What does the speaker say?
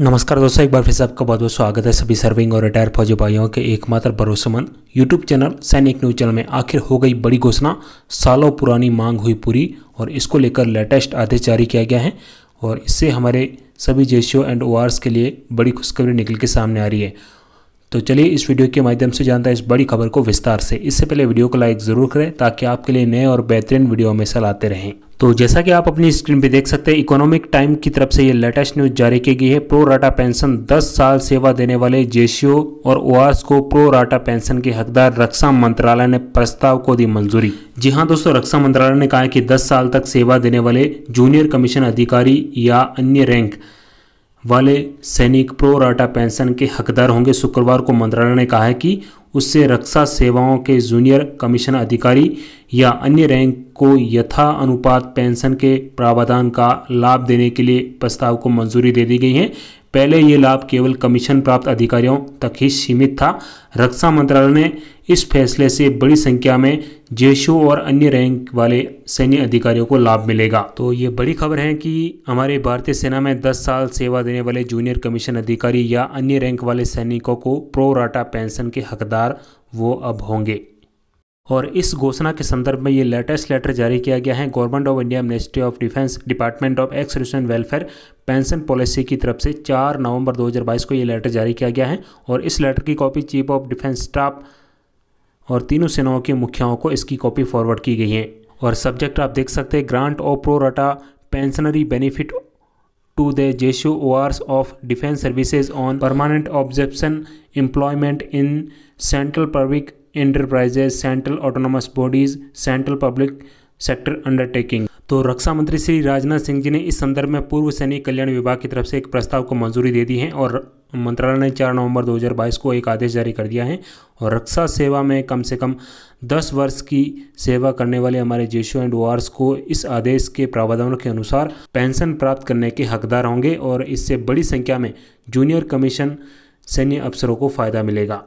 नमस्कार दोस्तों एक बार फिर से आपका बहुत बहुत स्वागत है सभी सर्विंग और रिटायर फौजी भाइयों के एकमात्र भरोसेमंद YouTube channel Sainik news channel में आखिर हो गई बड़ी घोषणा सालों पुरानी मांग हुई पूरी और इसको लेकर लेटेस्ट आदेश जारी किया गया है और इससे हमारे सभी जे एंड ओ के लिए बड़ी खुशखबरी निकल के सामने आ रही है तो चलिए इस वीडियो के माध्यम से जानता है इस बड़ी खबर को विस्तार से इससे पहले वीडियो को लाइक ज़रूर करें ताकि आपके लिए नए और बेहतरीन वीडियो हमेशा लाते रहें तो जैसा कि आप अपनी स्क्रीन पे देख सकते हैं इकोनॉमिक टाइम की तरफ से ये लेटेस्ट न्यूज जारी की गई है प्रो राटा पेंशन 10 साल सेवा देने वाले जेसीओ और ओआस को प्रो राटा पेंशन के हकदार रक्षा मंत्रालय ने प्रस्ताव को दी मंजूरी जी हाँ दोस्तों रक्षा मंत्रालय ने कहा कि 10 साल तक सेवा देने वाले जूनियर कमीशन अधिकारी या अन्य रैंक वाले सैनिक प्रो राटा पेंशन के हकदार होंगे शुक्रवार को मंत्रालय ने कहा है कि उससे रक्षा सेवाओं के जूनियर कमीशन अधिकारी या अन्य रैंक को यथा अनुपात पेंशन के प्रावधान का लाभ देने के लिए प्रस्ताव को मंजूरी दे दी गई है पहले ये लाभ केवल कमीशन प्राप्त अधिकारियों तक ही सीमित था रक्षा मंत्रालय ने इस फैसले से बड़ी संख्या में जेशु और अन्य रैंक वाले सैन्य अधिकारियों को लाभ मिलेगा तो ये बड़ी खबर है कि हमारे भारतीय सेना में 10 साल सेवा देने वाले जूनियर कमीशन अधिकारी या अन्य रैंक वाले सैनिकों को प्रोराटा पेंशन के हकदार वो अब होंगे और इस घोषणा के संदर्भ में ये लेटेस्ट लेटर जारी किया गया है government of India ministry of defence department of ex रिशन वेलफेयर पेंशन पॉलिसी की तरफ से 4 नवंबर 2022 को ये लेटर जारी किया गया है और इस लेटर की copy chief of defence staff और तीनों सेनाओं के मुखियाओं को इसकी कॉपी फॉरवर्ड की गई है और सब्जेक्ट आप देख सकते हैं grant of pro rata pensionary benefit to the जेशु ORs of defence services on permanent objection employment in central public enterprises central autonomous bodies central public sector undertaking तो रक्षा मंत्री श्री राजनाथ सिंह जी ने इस संदर्भ में पूर्व सैनिक कल्याण विभाग की तरफ से एक प्रस्ताव को मंजूरी दे दी है और मंत्रालय ने 4 नवंबर 2022 को एक आदेश जारी कर दिया है और रक्षा सेवा में कम से कम 10 वर्ष की सेवा करने वाले हमारे जेशो एंड वार्स को इस आदेश के प्रावधानों के अनुसार पेंशन प्राप्त करने के हकदार होंगे और इससे बड़ी संख्या में जूनियर कमीशन सैन्य अफसरों को फ़ायदा मिलेगा